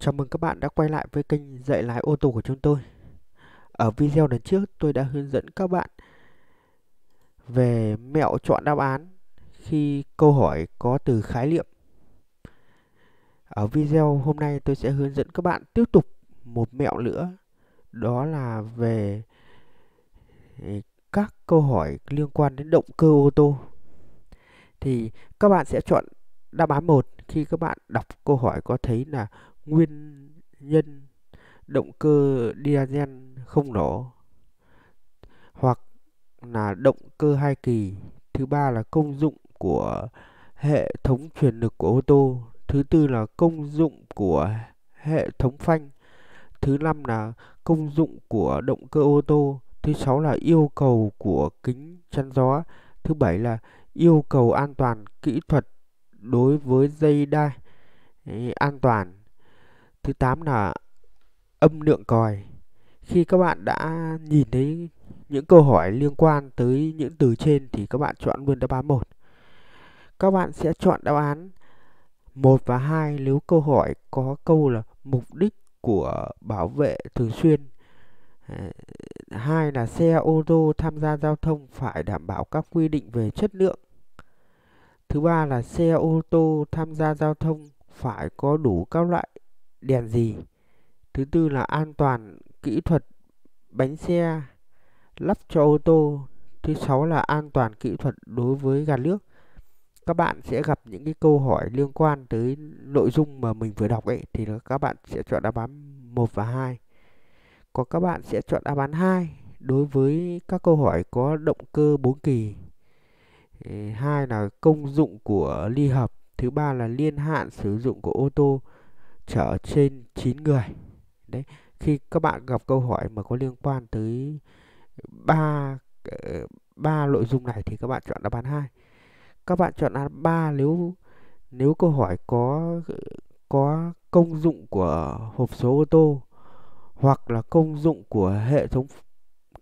Chào mừng các bạn đã quay lại với kênh dạy lái ô tô của chúng tôi. Ở video lần trước tôi đã hướng dẫn các bạn về mẹo chọn đáp án khi câu hỏi có từ khái niệm. Ở video hôm nay tôi sẽ hướng dẫn các bạn tiếp tục một mẹo nữa đó là về ừ, các câu hỏi liên quan đến động cơ ô tô. Thì các bạn sẽ chọn đáp án một khi các bạn đọc câu hỏi có thấy là nguyên nhân động cơ diesel không nổ hoặc là động cơ hai kỳ thứ ba là công dụng của hệ thống truyền lực của ô tô thứ tư là công dụng của hệ thống phanh thứ năm là công dụng của động cơ ô tô thứ sáu là yêu cầu của kính chắn gió thứ bảy là yêu cầu an toàn kỹ thuật đối với dây đai eh, an toàn thứ 8 là âm lượng còi. Khi các bạn đã nhìn thấy những câu hỏi liên quan tới những từ trên thì các bạn chọn luôn đáp án 1. Các bạn sẽ chọn đáp án 1 và 2 nếu câu hỏi có câu là mục đích của bảo vệ thường xuyên. Ờ, hai là xe ô tô tham gia giao thông phải đảm bảo các quy định về chất lượng. Thứ ba là xe ô tô tham gia giao thông phải có đủ các loại đèn gì thứ tư là an toàn kỹ thuật bánh xe lắp cho ô tô thứ sáu là an toàn kỹ thuật đối với gạt nước các bạn sẽ gặp những cái câu hỏi liên quan tới nội dung mà mình vừa đọc ấy thì các bạn sẽ chọn đáp án 1 và 2. Còn các bạn sẽ chọn đáp án 2 đối với các câu hỏi có động cơ 4 kỳ. Hai là công dụng của ly hợp, thứ ba là liên hạn sử dụng của ô tô, trở trên 9 người. Đấy, khi các bạn gặp câu hỏi mà có liên quan tới ba ờ, ba nội dung này thì các bạn chọn đáp án 2. Các bạn chọn đáp án 3 nếu nếu câu hỏi có có công dụng của hộp số ô tô hoặc là công dụng của hệ thống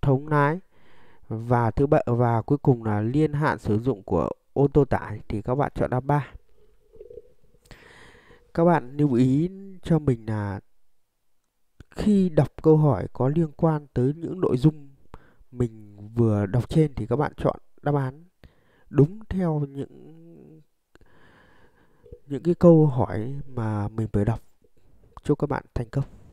thống lái và thứ ba và cuối cùng là niên hạn sử dụng của ô tô tải thì các bạn chọn đáp 3 các bạn lưu ý cho mình là khi đọc câu hỏi có liên quan tới những nội dung mình vừa đọc trên thì các bạn chọn đáp án đúng theo những những cái câu hỏi mà mình vừa đọc chúc các bạn thành công